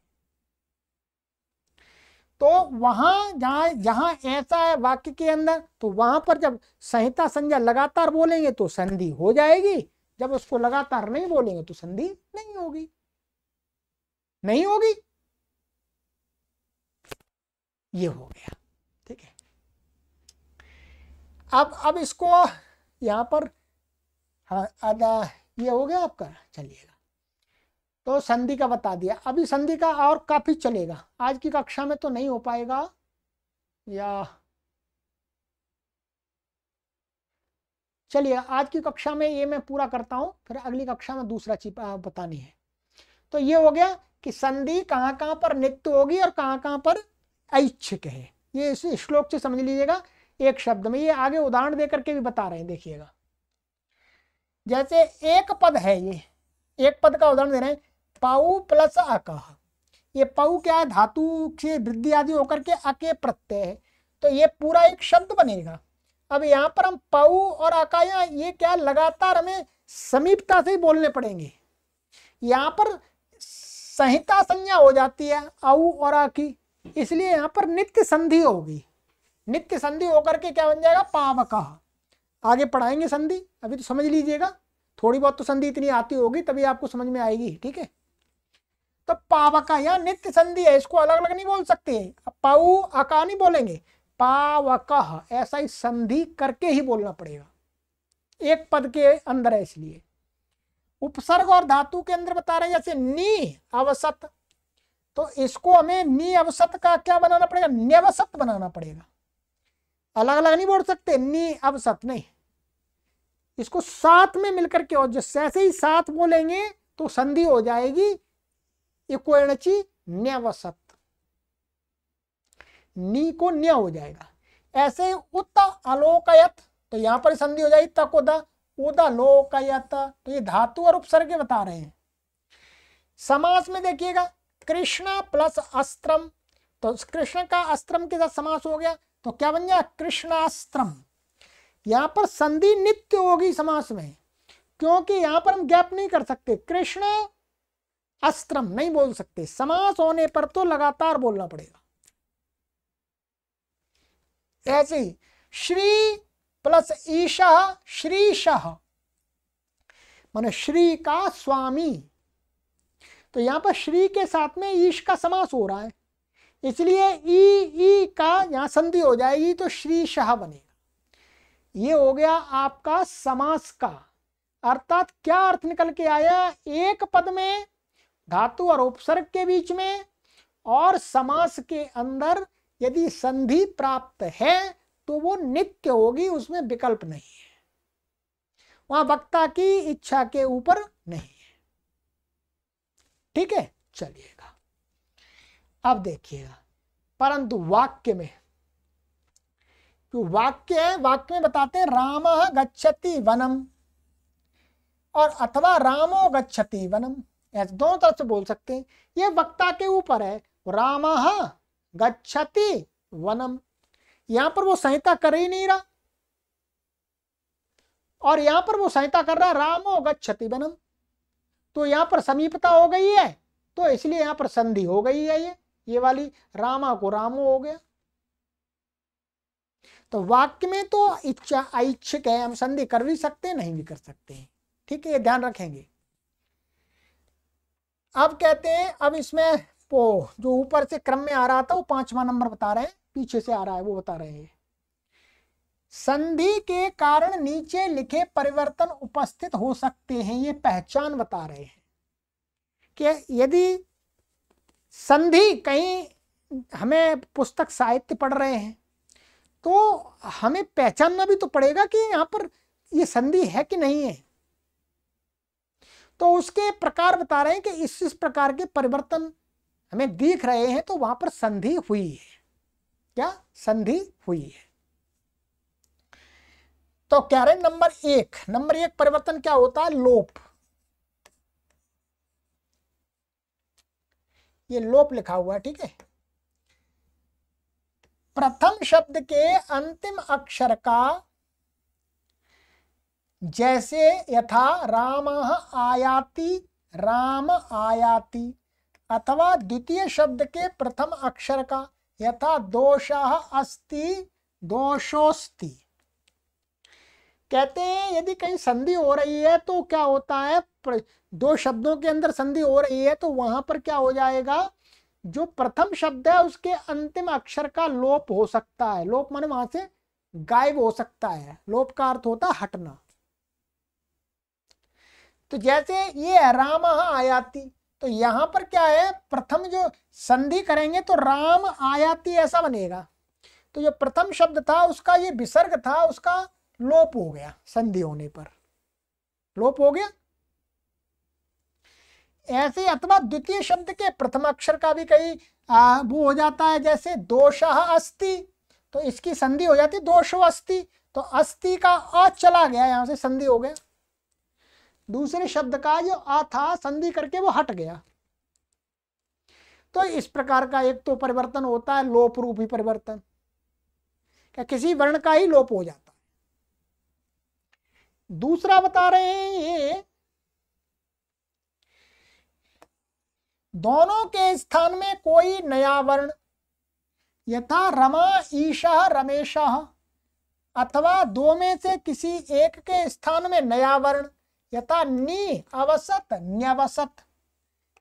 तो वहां जहां जहां ऐसा है वाक्य के अंदर तो वहां पर जब संहिता संज्ञा लगातार बोलेंगे तो संधि हो जाएगी जब उसको लगातार नहीं बोलेंगे तो संधि नहीं होगी नहीं होगी ये हो गया ठीक है अब अब इसको यहां पर हाँ, आधा ये हो गया आपका चलिएगा तो संधि का बता दिया अभी संधि का और काफ़ी चलेगा आज की कक्षा में तो नहीं हो पाएगा या चलिए आज की कक्षा में ये मैं पूरा करता हूँ फिर अगली कक्षा में दूसरा चीज बतानी है तो ये हो गया कि संधि कहाँ कहाँ पर नित्य होगी और कहाँ कहाँ पर ऐच्छिक है ये इस श्लोक से समझ लीजिएगा एक शब्द में ये आगे उदाहरण देकर के भी बता रहे हैं देखिएगा जैसे एक पद है ये एक पद का उदाहरण दे रहे हैं पाऊ प्लस अकह ये पाऊ क्या है धातु से वृद्धि आदि होकर के अके प्रत्यय है तो ये पूरा एक शब्द बनेगा अब यहाँ पर हम पाऊ और अकाया ये क्या लगातार हमें समीपता से ही बोलने पड़ेंगे यहाँ पर संहिता संज्ञा हो जाती है आउ और आ की इसलिए यहाँ पर नित्य संधि होगी नित्य संधि होकर के क्या बन जाएगा पावका आगे पढ़ाएंगे संधि अभी तो समझ लीजिएगा थोड़ी बहुत तो संधि इतनी आती होगी तभी आपको समझ में आएगी ठीक है तो पावका यहाँ नित्य संधि है इसको अलग अलग नहीं बोल सकते पाऊ अका नहीं बोलेंगे पावक ऐसा ही संधि करके ही बोलना पड़ेगा एक पद के अंदर है इसलिए उपसर्ग और धातु के अंदर बता रहे हैं जैसे नी अवसत तो इसको हमें नी अवसत का क्या बनाना पड़ेगा न्यवसत बनाना पड़ेगा अलग अलग नहीं बोल सकते नी अवसत नहीं इसको साथ में मिलकर के और जैसे ही साथ बोलेंगे तो संधि हो जाएगी इकोणची न्यवसत नी को न्या हो जाएगा ऐसे ही उत अलोकयत तो यहां पर संधि हो जाएगी तक उदा उदा लोकयत तो ये धातु और उपसर्ग बता रहे हैं समास में देखिएगा कृष्णा प्लस अस्त्रम तो कृष्ण का अस्त्रम के साथ समास हो गया तो क्या बन गया कृष्णास्त्रम यहाँ पर संधि नित्य होगी समास में क्योंकि यहां पर हम गैप नहीं कर सकते कृष्ण अस्त्रम नहीं बोल सकते समास होने पर तो लगातार बोलना पड़ेगा ऐसे ही श्री प्लस ईशा श्री शाह मान श्री का स्वामी तो यहां पर श्री के साथ में ईश का समास हो रहा है इसलिए ई ई का यहां संधि हो जाएगी तो श्री शाह बनेगा ये हो गया आपका समास का अर्थात क्या अर्थ निकल के आया एक पद में धातु और उपसर्ग के बीच में और समास के अंदर यदि संधि प्राप्त है तो वो नित्य होगी उसमें विकल्प नहीं है वहां वक्ता की इच्छा के ऊपर नहीं है ठीक है चलिएगा अब देखिएगा परंतु वाक्य में जो वाक्य है वाक्य में बताते हैं राम गच्छति वनम और अथवा रामो गच्छति वनम ऐसे दोनों तरफ से बोल सकते हैं ये वक्ता के ऊपर है राम गच्छति वनम यहां पर वो संहिता कर ही नहीं रहा और यहां पर वो संहिता कर रहा रामो गच्छति वनम तो यहां पर समीपता हो गई है तो इसलिए यहां पर संधि हो गई है ये ये वाली रामा को रामो हो गया तो वाक्य में तो इच्छा ऐच्छिक है हम संधि कर भी सकते हैं नहीं भी कर सकते हैं ठीक है ये ध्यान रखेंगे अब कहते हैं अब इसमें पोह जो ऊपर से क्रम में आ रहा था वो पांचवा नंबर बता रहे हैं पीछे से आ रहा है वो बता रहे हैं संधि के कारण नीचे लिखे परिवर्तन उपस्थित हो सकते हैं ये पहचान बता रहे हैं कि यदि संधि कहीं हमें पुस्तक साहित्य पढ़ रहे हैं तो हमें पहचानना भी तो पड़ेगा कि यहाँ पर ये संधि है कि नहीं है तो उसके प्रकार बता रहे हैं कि इस इस प्रकार के परिवर्तन हमें दिख रहे हैं तो वहां पर संधि हुई है क्या संधि हुई है तो कह रहे नंबर एक नंबर एक परिवर्तन क्या होता है लोप ये लोप लिखा हुआ है ठीक है प्रथम शब्द के अंतिम अक्षर का जैसे यथा राम आयाति राम आयाति अथवा द्वितीय शब्द के प्रथम अक्षर का यथा दोष अस्ति दोषोस्ति कहते हैं यदि कहीं संधि हो रही है तो क्या होता है दो शब्दों के अंदर संधि हो रही है तो वहां पर क्या हो जाएगा जो प्रथम शब्द है उसके अंतिम अक्षर का लोप हो सकता है लोप माने वहां से गायब हो सकता है लोप का अर्थ होता है हटना तो जैसे ये राम आयाति तो यहां पर क्या है प्रथम जो संधि करेंगे तो राम आयाति ऐसा बनेगा तो जो प्रथम शब्द था उसका ये विसर्ग था उसका लोप हो गया संधि होने पर लोप हो गया ऐसे अथवा द्वितीय शब्द के प्रथम अक्षर का भी कई वो हो जाता है जैसे दोष अस्ति तो इसकी संधि हो जाती दोषो अस्ति तो अस्ति का अ चला गया यहां से संधि हो गया दूसरे शब्द का जो आ था संधि करके वो हट गया तो इस प्रकार का एक तो परिवर्तन होता है लोप रूपी परिवर्तन क्या किसी वर्ण का ही लोप हो जाता है दूसरा बता रहे हैं ये दोनों के स्थान में कोई नया वर्ण यथा रमा ईशा रमेश अथवा दो में से किसी एक के स्थान में नया वर्ण यथा नि अवसत न्यवसत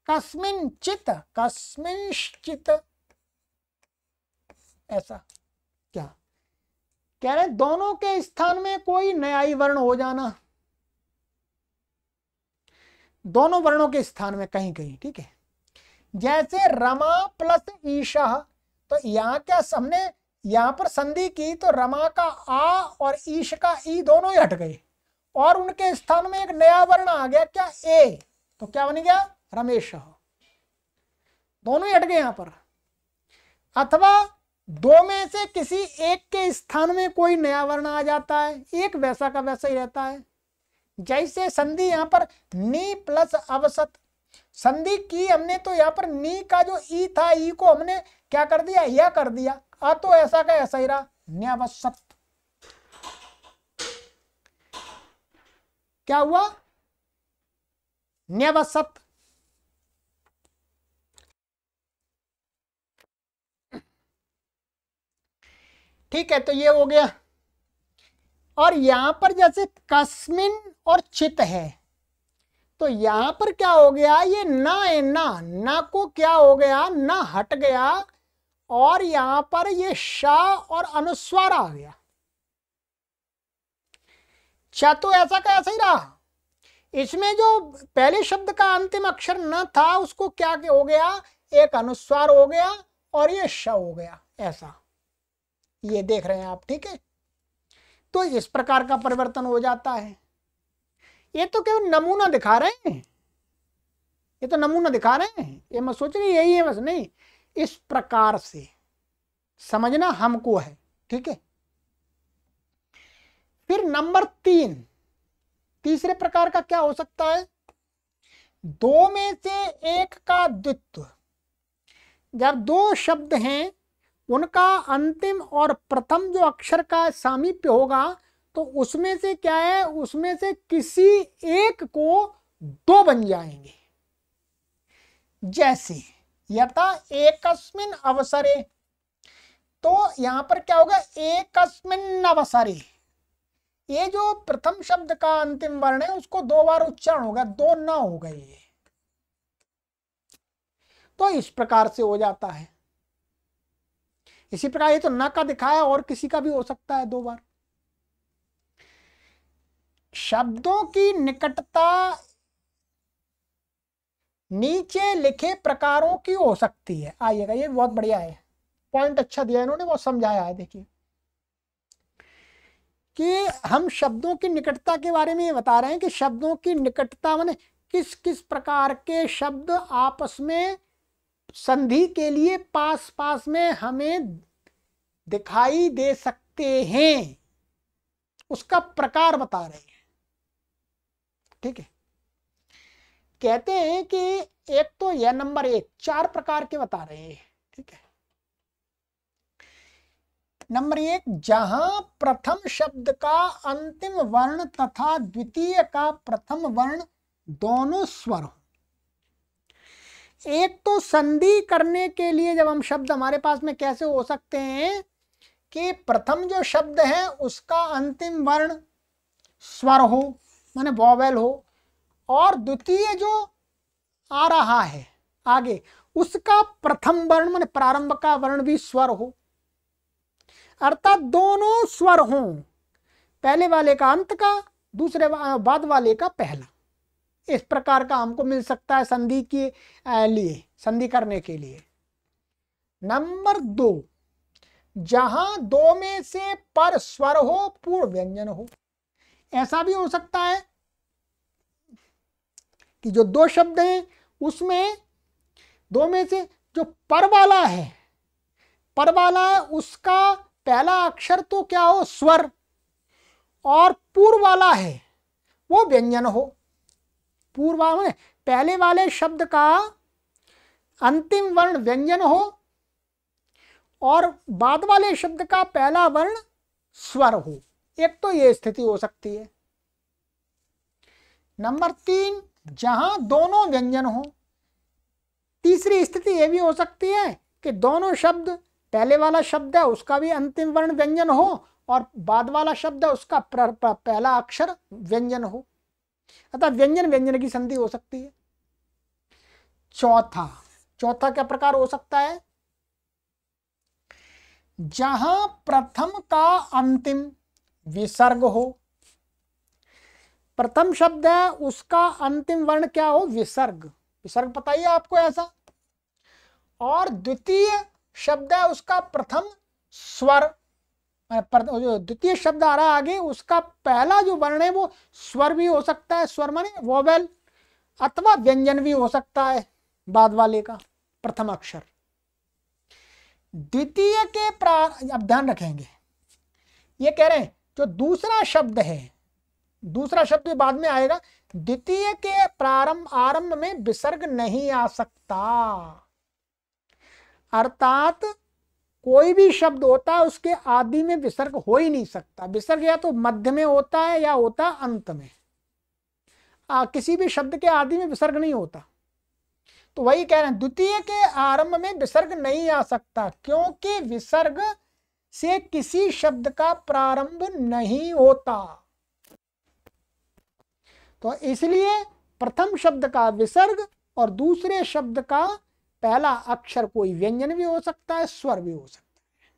चित कस्मिंश्चित ऐसा क्या कह रहे दोनों के स्थान में कोई न्यायी वर्ण हो जाना दोनों वर्णों के स्थान में कहीं कहीं ठीक है जैसे रमा प्लस ईशा तो यहाँ क्या हमने यहां पर संधि की तो रमा का आ और ईश का ई दोनों ही हट गए और उनके स्थान में एक नया वर्ण आ गया क्या ए तो क्या बन गया रमेश दोनों ही हट गए यहां पर अथवा दो में से किसी एक के स्थान में कोई नया वर्ण आ जाता है एक वैसा का वैसा ही रहता है जैसे संधि यहाँ पर नी प्लस अवसत संधि की हमने तो यहाँ पर नी का जो ई था ई को हमने क्या कर दिया यह कर दिया आ तो ऐसा का ऐसा ही रहा न्यावसत क्या हुआ न्यवसत ठीक है तो ये हो गया और यहां पर जैसे कस्मिन और चित है तो यहां पर क्या हो गया ये ना है ना ना को क्या हो गया ना हट गया और यहां पर ये शाह और अनुस्वार आ गया अच्छा तो ऐसा का ऐसा ही रहा इसमें जो पहले शब्द का अंतिम अक्षर न था उसको क्या हो गया एक अनुस्वार हो गया और ये श हो गया ऐसा ये देख रहे हैं आप ठीक है तो इस प्रकार का परिवर्तन हो जाता है ये तो केवल नमूना दिखा रहे हैं ये तो नमूना दिखा रहे हैं ये मैं सोच रही यही है बस नहीं इस प्रकार से समझना हमको है ठीक है फिर नंबर तीन तीसरे प्रकार का क्या हो सकता है दो में से एक का द्वित्व जब दो शब्द हैं उनका अंतिम और प्रथम जो अक्षर का सामीप्य होगा तो उसमें से क्या है उसमें से किसी एक को दो बन जाएंगे जैसे यथा एकस्मिन अवसरे तो यहां पर क्या होगा एकस्मिन अवसरे ये जो प्रथम शब्द का अंतिम वर्ण है उसको दो बार उच्चारण होगा दो न हो ये तो इस प्रकार से हो जाता है इसी प्रकार ये तो न का दिखाया और किसी का भी हो सकता है दो बार शब्दों की निकटता नीचे लिखे प्रकारों की हो सकती है आइएगा ये बहुत बढ़िया है पॉइंट अच्छा दिया इन्होंने बहुत समझाया है देखिए कि हम शब्दों की निकटता के बारे में ये बता रहे हैं कि शब्दों की निकटता मैंने किस किस प्रकार के शब्द आपस में संधि के लिए पास पास में हमें दिखाई दे सकते हैं उसका प्रकार बता रहे हैं ठीक है कहते हैं कि एक तो यह नंबर एक चार प्रकार के बता रहे हैं ठीक है नंबर एक जहां प्रथम शब्द का अंतिम वर्ण तथा द्वितीय का प्रथम वर्ण दोनों स्वर हो एक तो संधि करने के लिए जब हम शब्द हमारे पास में कैसे हो सकते हैं कि प्रथम जो शब्द है उसका अंतिम वर्ण स्वर हो माने वॉवेल हो और द्वितीय जो आ रहा है आगे उसका प्रथम वर्ण माने प्रारंभ का वर्ण भी स्वर हो अर्थात दोनों स्वर हों पहले वाले का अंत का दूसरे बाद वाले का पहला इस प्रकार का हमको मिल सकता है संधि के लिए संधि करने के लिए नंबर दो जहां दो में से पर स्वर हो पूर्ण व्यंजन हो ऐसा भी हो सकता है कि जो दो शब्द हैं उसमें दो में से जो पर वाला है पर वाला है उसका पहला अक्षर तो क्या हो स्वर और पूर्व वाला है वो व्यंजन हो पूर्व में पहले वाले शब्द का अंतिम वर्ण व्यंजन हो और बाद वाले शब्द का पहला वर्ण स्वर हो एक तो ये स्थिति हो सकती है नंबर तीन जहां दोनों व्यंजन हो तीसरी स्थिति यह भी हो सकती है कि दोनों शब्द पहले वाला शब्द है उसका भी अंतिम वर्ण व्यंजन हो और बाद वाला शब्द है उसका प्र, प्र, पहला अक्षर व्यंजन हो अतः व्यंजन व्यंजन की संधि हो सकती है चौथा चौथा क्या प्रकार हो सकता है जहां प्रथम का अंतिम विसर्ग हो प्रथम शब्द है उसका अंतिम वर्ण क्या हो विसर्ग विसर्ग पता ही आपको ऐसा और द्वितीय शब्द है उसका प्रथम स्वर जो द्वितीय शब्द आ रहा है आगे उसका पहला जो वर्ण है वो स्वर भी हो सकता है स्वर माने वोवेल अथवा व्यंजन भी हो सकता है बाद वाले का प्रथम अक्षर द्वितीय के प्रा अब ध्यान रखेंगे ये कह रहे हैं जो दूसरा शब्द है दूसरा शब्द भी बाद में आएगा द्वितीय के प्रारंभ आरंभ में विसर्ग नहीं आ सकता अर्थात कोई भी शब्द होता है उसके आदि में विसर्ग हो ही नहीं सकता विसर्ग या तो मध्य में होता है या होता है अंत में आ, किसी भी शब्द के आदि में विसर्ग नहीं होता तो वही कह रहे हैं द्वितीय के आरंभ में विसर्ग नहीं आ सकता क्योंकि विसर्ग से किसी शब्द का प्रारंभ नहीं होता तो इसलिए प्रथम शब्द का विसर्ग और दूसरे शब्द का पहला अक्षर कोई व्यंजन भी हो सकता है स्वर भी हो सकता है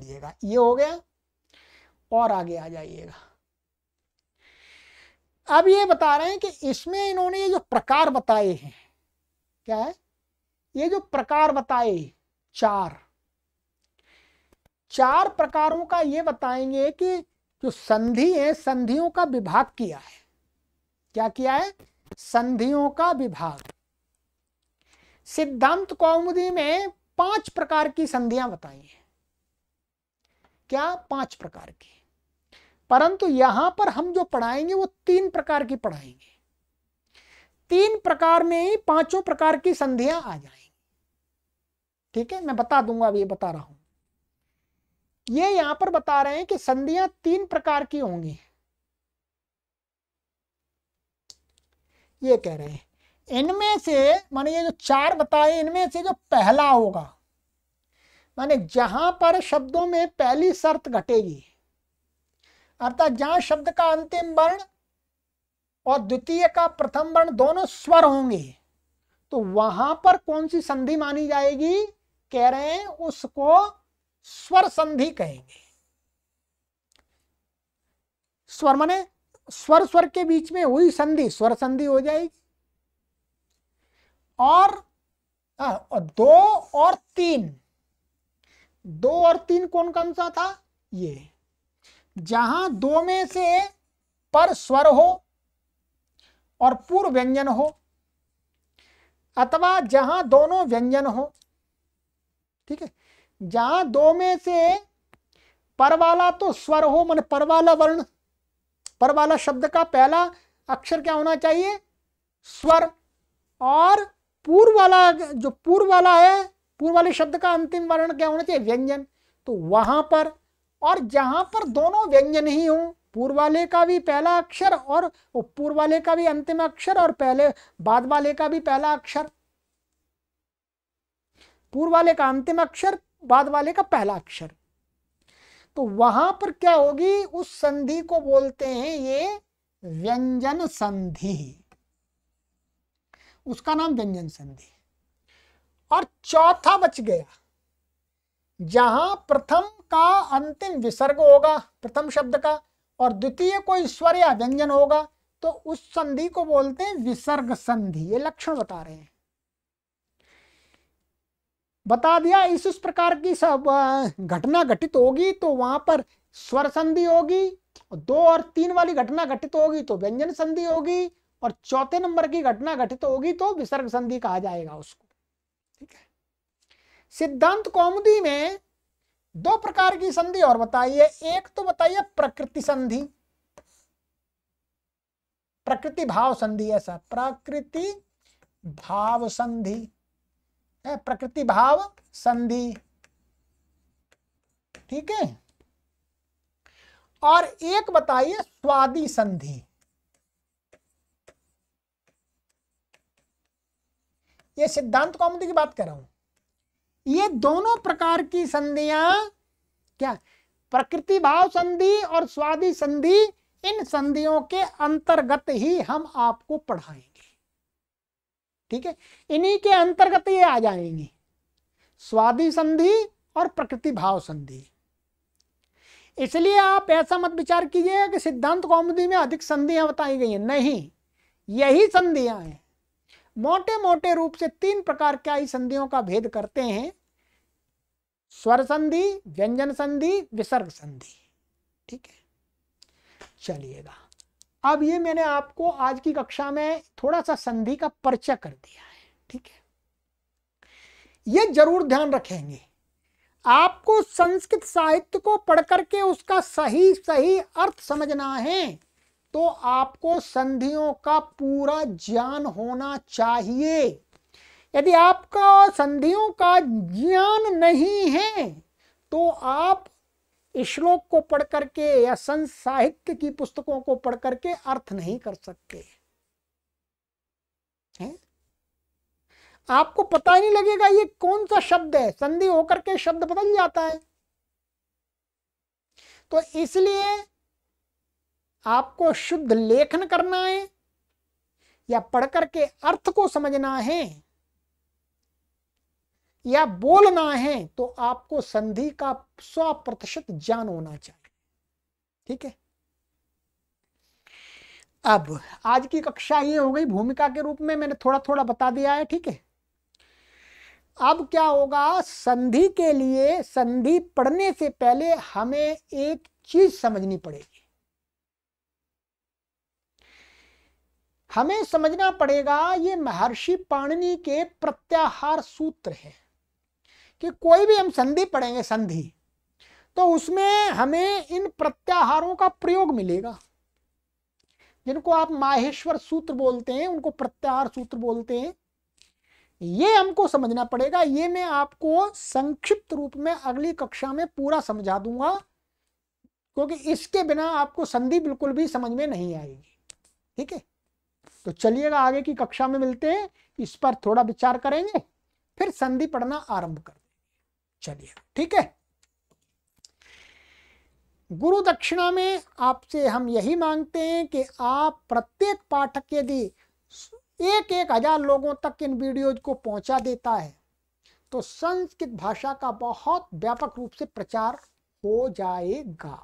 चलिएगा ये हो गया और आगे आ जाइएगा अब ये बता रहे हैं कि इसमें इन्होंने ये जो प्रकार बताए हैं क्या है ये जो प्रकार बताए चार चार प्रकारों का ये बताएंगे कि जो संधि है संधियों का विभाग किया है क्या किया है संधियों का विभाग सिद्धांत कौमुदी में पांच प्रकार की संधियां बताई हैं क्या पांच प्रकार की परंतु यहां पर हम जो पढ़ाएंगे वो तीन प्रकार की पढ़ाएंगे तीन प्रकार में ही पांचों प्रकार की संधियां आ जाएंगी ठीक है मैं बता दूंगा अभी बता रहा हूं ये यहां पर बता रहे हैं कि संधियां तीन प्रकार की होंगी ये कह रहे हैं इनमें से माने ये जो चार बताए इनमें से जो पहला होगा माने जहां पर शब्दों में पहली शर्त घटेगी अर्थात जहां शब्द का अंतिम वर्ण और द्वितीय का प्रथम वर्ण दोनों स्वर होंगे तो वहां पर कौन सी संधि मानी जाएगी कह रहे हैं उसको स्वर संधि कहेंगे स्वर माने स्वर स्वर के बीच में हुई संधि स्वर संधि हो जाएगी और आ, दो और तीन दो और तीन कौन कौन सा था ये जहां दो में से पर स्वर हो और पूर्व व्यंजन हो अथवा जहां दोनों व्यंजन हो ठीक है जहां दो में से पर वाला तो स्वर हो मान पर वाला वर्ण पर वाला शब्द का पहला अक्षर क्या होना चाहिए स्वर और पूर्व वाला जो पूर्व वाला है पूर्व वाले शब्द का अंतिम वर्ण क्या होना चाहिए व्यंजन तो वहां पर और जहां पर दोनों व्यंजन ही हों पूर्व वाले का भी पहला अक्षर और पूर्व वाले का भी अंतिम अक्षर और पहले बाद वाले का भी पहला अक्षर पूर्व वाले का अंतिम अक्षर बाद वाले का पहला अक्षर तो वहां पर क्या होगी उस संधि को बोलते हैं ये व्यंजन संधि उसका नाम व्यंजन संधि और चौथा बच गया जहां प्रथम का अंतिम विसर्ग होगा प्रथम शब्द का और द्वितीय कोई स्वर या व्यंजन होगा तो उस संधि को बोलते हैं विसर्ग संधि ये लक्षण बता रहे हैं बता दिया इस उस प्रकार की सब घटना घटित होगी तो वहां पर स्वर संधि होगी दो और तीन वाली घटना घटित होगी तो व्यंजन संधि होगी और चौथे नंबर की घटना घटित होगी तो विसर्ग संधि कहा जाएगा उसको ठीक है सिद्धांत कौमुदी में दो प्रकार की संधि और बताइए एक तो बताइए प्रकृति संधि प्रकृति भाव संधि ऐसा प्रकृति भाव संधि है प्रकृति भाव संधि ठीक है और एक बताइए स्वादी संधि ये सिद्धांत कौमुदी की बात कर रहा हूं ये दोनों प्रकार की संधियां क्या प्रकृति भाव संधि और स्वादि संधि इन संधियों के अंतर्गत ही हम आपको पढ़ाएंगे ठीक है इन्हीं के अंतर्गत ये आ जाएंगे स्वादि संधि और प्रकृति भाव संधि इसलिए आप ऐसा मत विचार कीजिए कि सिद्धांत कौमुदी में अधिक संधियां बताई गई हैं नहीं यही संधियां हैं मोटे मोटे रूप से तीन प्रकार क्या ही संधियों का भेद करते हैं स्वर संधि व्यंजन संधि विसर्ग संधि ठीक है चलिएगा अब ये मैंने आपको आज की कक्षा में थोड़ा सा संधि का परिचय कर दिया है ठीक है ये जरूर ध्यान रखेंगे आपको संस्कृत साहित्य को पढ़कर के उसका सही सही अर्थ समझना है तो आपको संधियों का पूरा ज्ञान होना चाहिए यदि आपका संधियों का ज्ञान नहीं है तो आप श्लोक को पढ़ करके या संत साहित्य की पुस्तकों को पढ़ करके अर्थ नहीं कर सकते हैं आपको पता ही नहीं लगेगा ये कौन सा शब्द है संधि होकर के शब्द बदल जाता है तो इसलिए आपको शुद्ध लेखन करना है या पढ़कर के अर्थ को समझना है या बोलना है तो आपको संधि का सौ प्रतिशत ज्ञान होना चाहिए ठीक है अब आज की कक्षा ये हो गई भूमिका के रूप में मैंने थोड़ा थोड़ा बता दिया है ठीक है अब क्या होगा संधि के लिए संधि पढ़ने से पहले हमें एक चीज समझनी पड़ेगी हमें समझना पड़ेगा ये महर्षि पाणिनी के प्रत्याहार सूत्र है कि कोई भी हम संधि पढ़ेंगे संधि तो उसमें हमें इन प्रत्याहारों का प्रयोग मिलेगा जिनको आप माहेश्वर सूत्र बोलते हैं उनको प्रत्याहार सूत्र बोलते हैं ये हमको समझना पड़ेगा ये मैं आपको संक्षिप्त रूप में अगली कक्षा में पूरा समझा दूंगा क्योंकि इसके बिना आपको संधि बिल्कुल भी समझ में नहीं आएगी ठीक है तो चलिएगा आगे की कक्षा में मिलते हैं इस पर थोड़ा विचार करेंगे फिर संधि पढ़ना आरंभ कर चलिए ठीक है गुरु दक्षिणा में आपसे हम यही मांगते हैं कि आप प्रत्येक पाठक यदि एक एक हजार लोगों तक इन वीडियोज को पहुंचा देता है तो संस्कृत भाषा का बहुत व्यापक रूप से प्रचार हो जाएगा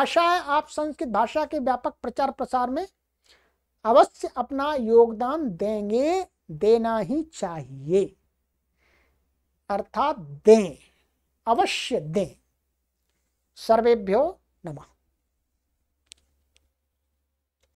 आशा है आप संस्कृत भाषा के व्यापक प्रचार प्रसार में अवश्य अपना योगदान देंगे देना ही चाहिए अर्थात दें अवश्य दें सर्वेभ्यो नमः